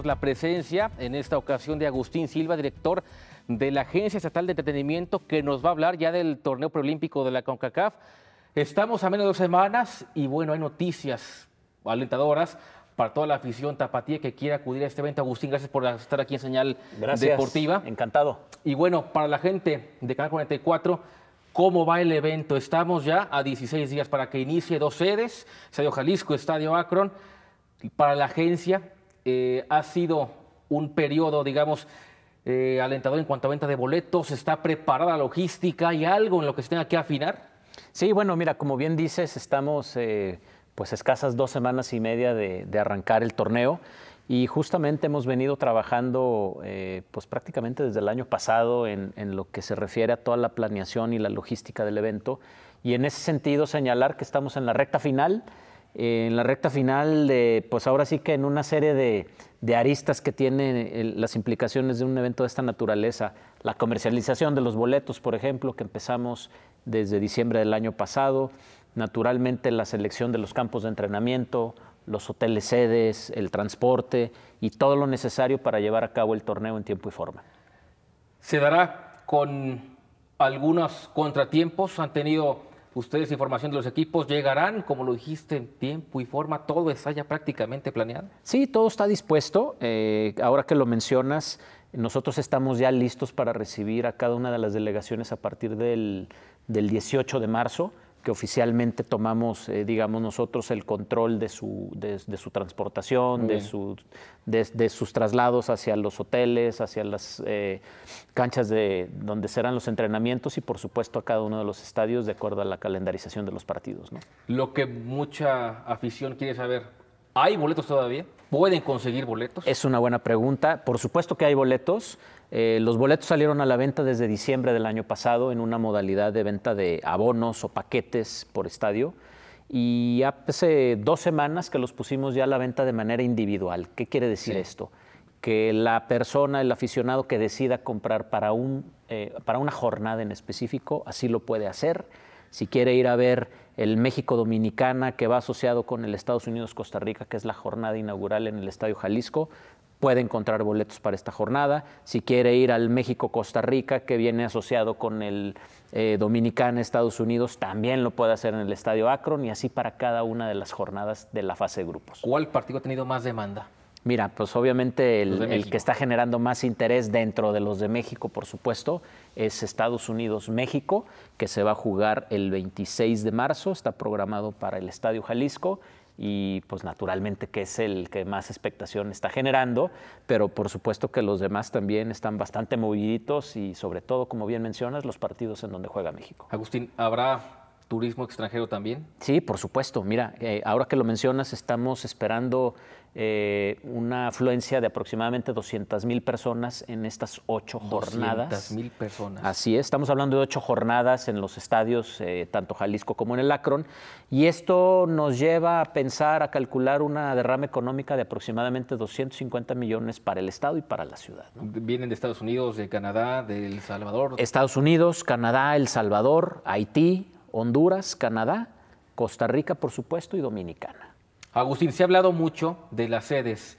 Pues, la presencia en esta ocasión de Agustín Silva, director de la Agencia Estatal de Entretenimiento, que nos va a hablar ya del torneo preolímpico de la CONCACAF. Estamos a menos de dos semanas y bueno, hay noticias alentadoras para toda la afición tapatía que quiera acudir a este evento. Agustín, gracias por estar aquí en Señal gracias, Deportiva. Encantado. Y bueno, para la gente de Canal 44, ¿cómo va el evento? Estamos ya a 16 días para que inicie dos sedes, Estadio Jalisco, Estadio Akron. Para la agencia, eh, ha sido un periodo, digamos, eh, alentador en cuanto a venta de boletos? ¿Está preparada la logística? y algo en lo que se tenga que afinar? Sí, bueno, mira, como bien dices, estamos eh, pues escasas dos semanas y media de, arrancar el torneo y justamente hemos venido trabajando pues prácticamente desde el año pasado en lo que se refiere a toda la planeación y la logística del evento y en ese sentido señalar que estamos en la recta final en la recta final de, pues ahora sí que en una serie de, de aristas que tienen eh, las implicaciones de un evento de esta naturaleza, la comercialización de los boletos, por ejemplo, que empezamos desde diciembre del año pasado, naturalmente la selección de los campos de entrenamiento, los hoteles sedes, el transporte y todo lo necesario para llevar a cabo el torneo en tiempo y forma. Se dará con algunos contratiempos, han tenido ustedes información de los equipos, llegarán, como lo dijiste, en tiempo y forma, todo está ya prácticamente planeado. Sí, todo está dispuesto. Eh, ahora que lo mencionas, nosotros estamos ya listos para recibir a cada una de las delegaciones a partir del, del 18 de marzo que oficialmente tomamos, eh, digamos, nosotros el control de su, su transportación, de, sus traslados hacia los hoteles, hacia las eh, canchas de donde serán los entrenamientos y, por supuesto, a cada uno de los estadios de acuerdo a la calendarización de los partidos. Lo que mucha afición quiere saber, ¿hay boletos todavía? ¿Pueden conseguir boletos? Es una buena pregunta. Por supuesto que hay boletos. Eh, los boletos salieron a la venta desde diciembre del año pasado en una modalidad de venta de abonos o paquetes por estadio. Y hace dos semanas que los pusimos ya a la venta de manera individual. ¿Qué quiere decir esto? Que la persona, el aficionado que decida comprar para, un, eh, para una jornada en específico, así lo puede hacer si quiere ir a ver el México Dominicana que va asociado con el Estados Unidos Costa Rica, que es la jornada inaugural en el Estadio Jalisco, puede encontrar boletos para esta jornada. Si quiere ir al México-Costa Rica, que viene asociado con el eh, Dominicana, Estados Unidos, también lo puede hacer en el Estadio Akron y así para cada una de las jornadas de la fase de grupos. ¿Cuál partido ha tenido más demanda? Mira, pues obviamente el, que está generando más interés dentro de los de México, por supuesto, es Estados Unidos-México, que se va a jugar el 26 de marzo, está programado para el Estadio Jalisco y pues naturalmente que es el que más expectación está generando, pero por supuesto que los demás también están bastante moviditos y sobre todo, como bien mencionas, los partidos en donde juega México. Agustín, ¿habrá turismo extranjero también? Sí, por supuesto. Mira, eh, ahora que lo mencionas, estamos esperando eh, una afluencia de aproximadamente 200 mil personas en estas ocho jornadas. 200 mil personas. Así es, estamos hablando de ocho jornadas en los estadios, eh, tanto Jalisco como en el Acron. Y esto nos lleva a pensar, a calcular una derrama económica de aproximadamente 250 millones para el Estado y para la ciudad. Vienen de Estados Unidos, de Canadá, de El Salvador. Estados Unidos, Canadá, El Salvador, Haití, Honduras, Canadá, Costa Rica, por supuesto, y Dominicana. Agustín, se ha hablado mucho de las sedes.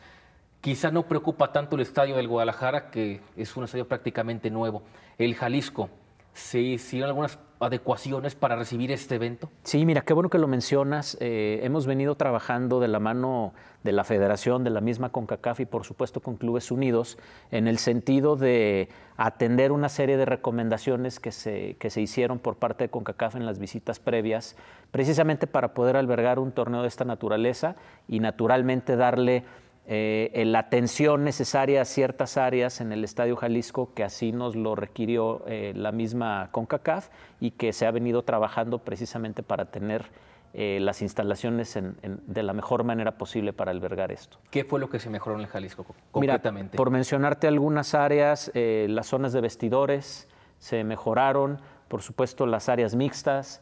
Quizá no preocupa tanto el estadio del Guadalajara, que es un estadio prácticamente nuevo. El Jalisco, se hicieron algunas adecuaciones para recibir este evento? Sí, mira, qué bueno que lo mencionas. Eh, hemos venido trabajando de la mano de la federación, de la misma CONCACAF y por supuesto con Clubes Unidos, en el sentido de atender una serie de recomendaciones que que se hicieron por parte de CONCACAF en las visitas previas, precisamente para poder albergar un torneo de esta naturaleza y naturalmente darle eh, la atención necesaria a ciertas áreas en el Estadio Jalisco, que así nos lo requirió eh, la misma CONCACAF y que se ha venido trabajando precisamente para tener eh, las instalaciones de la mejor manera posible para albergar esto. ¿Qué fue lo que se mejoró en el Jalisco concretamente? por mencionarte algunas áreas, las zonas de vestidores se mejoraron, por supuesto las áreas mixtas,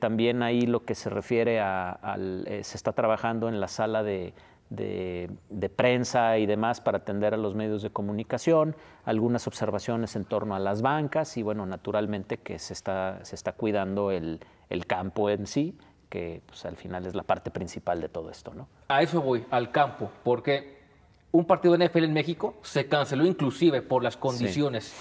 también ahí lo que se refiere a, se está trabajando en la sala de de, prensa y demás para atender a los medios de comunicación, algunas observaciones en torno a las bancas y bueno, naturalmente que se está, se está cuidando el, el campo en sí, que pues, al final es la parte principal de todo esto. ¿no? A eso voy, al campo, porque un partido de NFL en México se canceló inclusive por las condiciones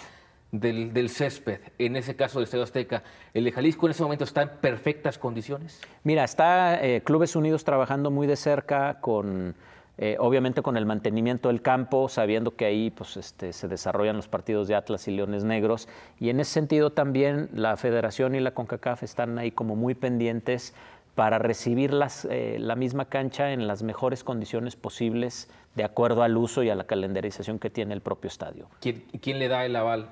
del, césped, en ese caso del Estadio Azteca, ¿el de Jalisco en ese momento está en perfectas condiciones? Mira, está eh, Clubes Unidos trabajando muy de cerca con, eh, obviamente con el mantenimiento del campo, sabiendo que ahí pues, este, se desarrollan los partidos de Atlas y Leones Negros. Y en ese sentido también la Federación y la CONCACAF están ahí como muy pendientes para recibir eh, la misma cancha en las mejores condiciones posibles de acuerdo al uso y a la calendarización que tiene el propio estadio. ¿Quién, quién le da el aval,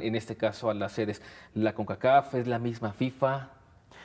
en este caso, a las sedes? ¿La CONCACAF? ¿Es la misma FIFA?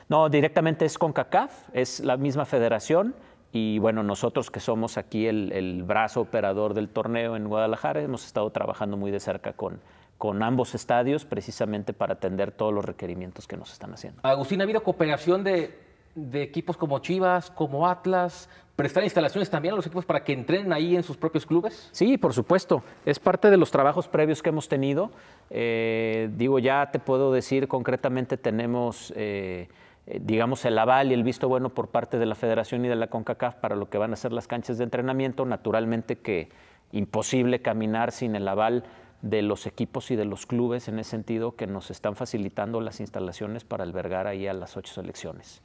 No, directamente es CONCACAF, es la misma federación. Y bueno, nosotros que somos aquí el, brazo operador del torneo en Guadalajara, hemos estado trabajando muy de cerca con, con ambos estadios precisamente para atender todos los requerimientos que nos están haciendo. Agustín, ¿ha habido cooperación de de equipos como Chivas, como Atlas, prestar instalaciones también a los equipos para que entrenen ahí en sus propios clubes? Sí, por supuesto. Es parte de los trabajos previos que hemos tenido. Eh, digo, ya te puedo decir concretamente tenemos, eh, digamos, el aval y el visto bueno por parte de la Federación y de la CONCACAF para lo que van a ser las canchas de entrenamiento. Naturalmente que imposible caminar sin el aval de los equipos y de los clubes en ese sentido que nos están facilitando las instalaciones para albergar ahí a las ocho selecciones.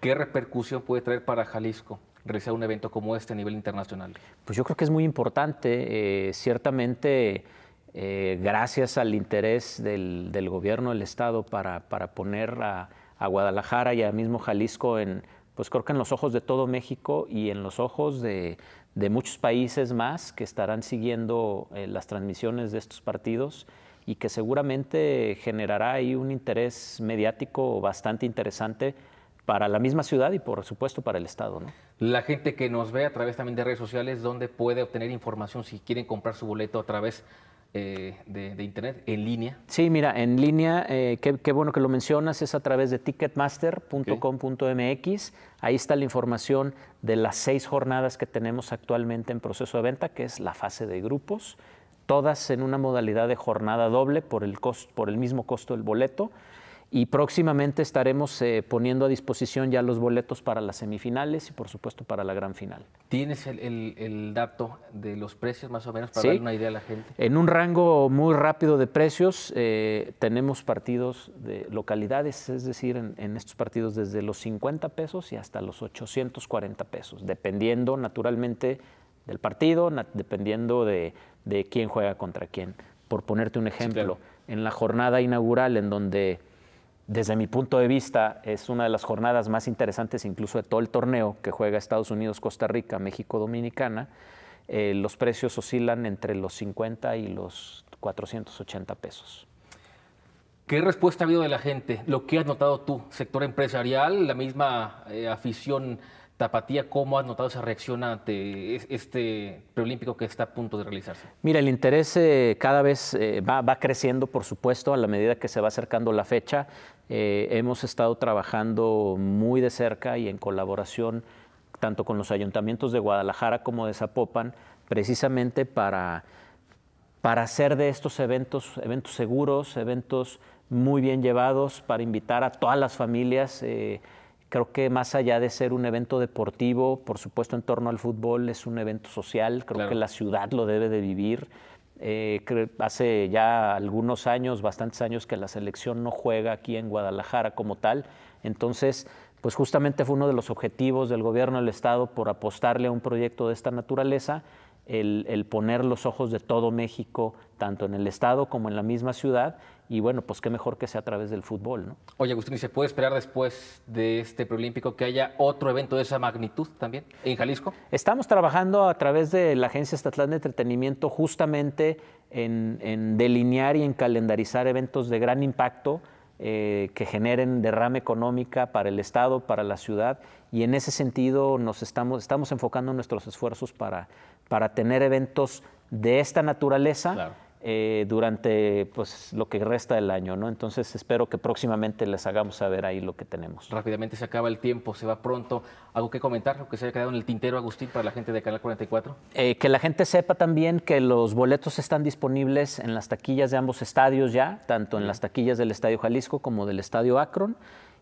¿Qué repercusión puede traer para Jalisco? realizar un evento como este a nivel internacional? Pues yo creo que es muy importante. Eh, ciertamente, eh, gracias al interés del, gobierno del Estado para, poner a, Guadalajara y a mismo Jalisco en, pues creo que en los ojos de todo México y en los ojos de, muchos países más que estarán siguiendo eh, las transmisiones de estos partidos y que seguramente generará ahí un interés mediático bastante interesante para la misma ciudad y por supuesto para el Estado. ¿no? La gente que nos ve a través también de redes sociales, ¿dónde puede obtener información si quieren comprar su boleto a través eh, de, Internet, en línea? Sí, mira, en línea, eh, qué, bueno que lo mencionas, es a través de ticketmaster.com.mx. Ahí está la información de las seis jornadas que tenemos actualmente en proceso de venta, que es la fase de grupos todas en una modalidad de jornada doble cost, por el mismo costo del boleto. Y próximamente estaremos eh, poniendo a disposición ya los boletos para las semifinales y por supuesto para la gran final. ¿Tienes el, dato de los precios más o menos para dar una idea a la gente? En un rango muy rápido de precios eh, tenemos partidos de localidades, es decir, en, estos partidos desde los 50 pesos y hasta los 840 pesos, dependiendo naturalmente del partido, dependiendo de, quién juega contra quién. Por ponerte un ejemplo, en la jornada inaugural en donde desde mi punto de vista, es una de las jornadas más interesantes incluso de todo el torneo que juega Estados Unidos, Costa Rica, México, Dominicana. Eh, los precios oscilan entre los 50 y los 480 pesos. ¿Qué respuesta ha habido de la gente? ¿Lo que has notado tú? ¿Sector empresarial? ¿La misma eh, afición? Tapatía, ¿cómo has notado esa reacción ante este preolímpico que está a punto de realizarse? Mira, el interés eh, cada vez eh, va, creciendo, por supuesto, a la medida que se va acercando la fecha. Eh, hemos estado trabajando muy de cerca y en colaboración tanto con los ayuntamientos de Guadalajara como de Zapopan, precisamente para, para hacer de estos eventos, eventos seguros, eventos muy bien llevados, para invitar a todas las familias. Creo que más allá de ser un evento deportivo, por supuesto en torno al fútbol, es un evento social, creo que la ciudad lo debe de vivir. Eh, hace ya algunos años, bastantes años, que la selección no juega aquí en Guadalajara como tal. Entonces, pues justamente fue uno de los objetivos del gobierno del Estado por apostarle a un proyecto de esta naturaleza, el poner los ojos de todo México, tanto en el Estado como en la misma ciudad, y bueno, pues qué mejor que sea a través del fútbol. ¿no? Oye, Agustín, ¿y se puede esperar después de este preolímpico que haya otro evento de esa magnitud también en Jalisco? Estamos trabajando a través de la Agencia Estatal de Entretenimiento justamente en, delinear y en calendarizar eventos de gran impacto. Eh, que generen derrame económica para el Estado, para la ciudad, y en ese sentido nos estamos, estamos enfocando nuestros esfuerzos para, para tener eventos de esta naturaleza. Claro eh, durante pues, lo que resta del año. ¿no? Entonces espero que próximamente les hagamos saber ahí lo que tenemos. Rápidamente se acaba el tiempo, se va pronto. ¿Algo que comentar, lo que se ha quedado en el tintero, Agustín, para la gente de Canal 44? Eh, que la gente sepa también que los boletos están disponibles en las taquillas de ambos estadios ya, tanto en las taquillas del Estadio Jalisco como del Estadio Akron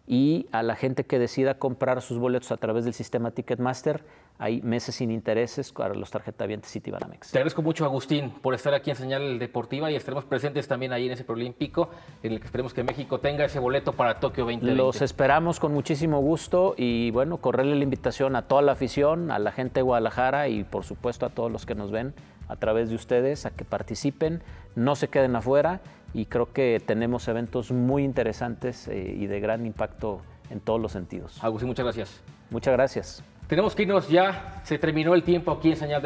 y a la gente que decida comprar sus boletos a través del sistema Ticketmaster, hay meses sin intereses para los tarjetavientes Banamex. Te agradezco mucho, Agustín, por estar aquí en Señal Deportiva y estaremos presentes también ahí en ese Prolímpico en el que esperemos que México tenga ese boleto para Tokio 2020. Los esperamos con muchísimo gusto y, bueno, correrle la invitación a toda la afición, a la gente de Guadalajara y, por supuesto, a todos los que nos ven a través de ustedes, a que participen, no se queden afuera y creo que tenemos eventos muy interesantes eh, y de gran impacto en todos los sentidos. Agustín, muchas gracias. Muchas gracias. Tenemos que irnos ya, se terminó el tiempo aquí en Señal de